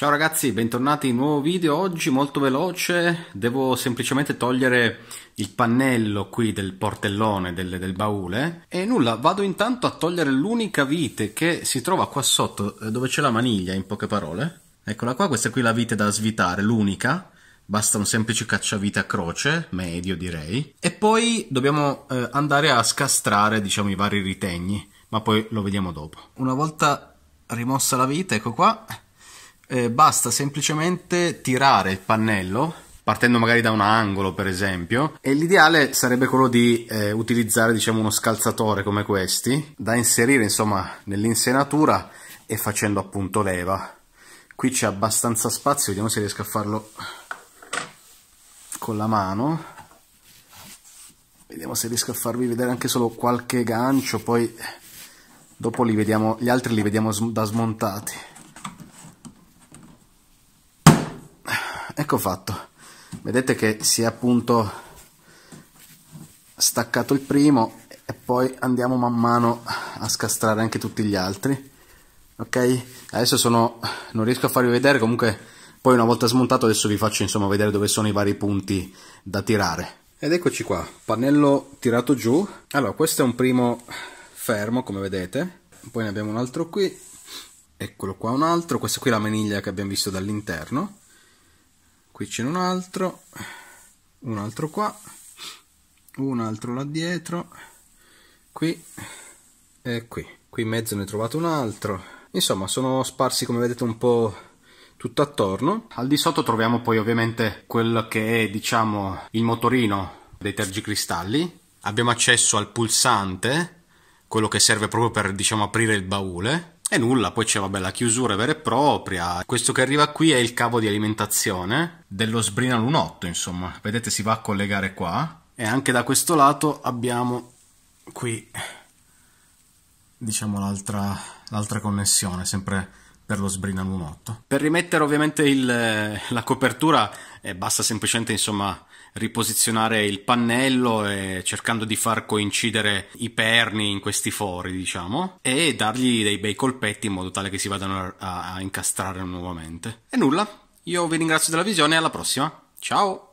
Ciao ragazzi, bentornati in un nuovo video. Oggi molto veloce, devo semplicemente togliere il pannello qui del portellone del, del baule e nulla, vado intanto a togliere l'unica vite che si trova qua sotto, eh, dove c'è la maniglia in poche parole. Eccola qua, questa è qui la vite da svitare, l'unica. Basta un semplice cacciavite a croce, medio direi. E poi dobbiamo eh, andare a scastrare, diciamo, i vari ritegni, ma poi lo vediamo dopo. Una volta rimossa la vite, ecco qua, eh, basta semplicemente tirare il pannello partendo magari da un angolo per esempio e l'ideale sarebbe quello di eh, utilizzare diciamo uno scalzatore come questi da inserire insomma nell'insenatura e facendo appunto leva qui c'è abbastanza spazio vediamo se riesco a farlo con la mano vediamo se riesco a farvi vedere anche solo qualche gancio poi dopo li vediamo gli altri li vediamo da smontati ecco fatto vedete che si è appunto staccato il primo e poi andiamo man mano a scastrare anche tutti gli altri ok adesso sono non riesco a farvi vedere comunque poi una volta smontato adesso vi faccio insomma vedere dove sono i vari punti da tirare ed eccoci qua pannello tirato giù allora questo è un primo fermo come vedete poi ne abbiamo un altro qui eccolo qua un altro questa qui è la maniglia che abbiamo visto dall'interno qui c'è un altro un altro qua un altro là dietro qui e qui qui in mezzo ne ho trovato un altro insomma sono sparsi come vedete un po' tutto attorno al di sotto troviamo poi ovviamente quello che è diciamo il motorino dei tergicristalli abbiamo accesso al pulsante quello che serve proprio per diciamo aprire il baule e nulla, poi c'è vabbè, la chiusura vera e propria. Questo che arriva qui è il cavo di alimentazione dello Sbrina Lunotto, insomma. Vedete, si va a collegare qua. E anche da questo lato abbiamo qui, diciamo, l'altra connessione, sempre per lo Sbrina Numotto. Per rimettere ovviamente il, eh, la copertura eh, basta semplicemente insomma riposizionare il pannello e eh, cercando di far coincidere i perni in questi fori diciamo e dargli dei bei colpetti in modo tale che si vadano a, a incastrare nuovamente. E nulla, io vi ringrazio della visione e alla prossima, ciao!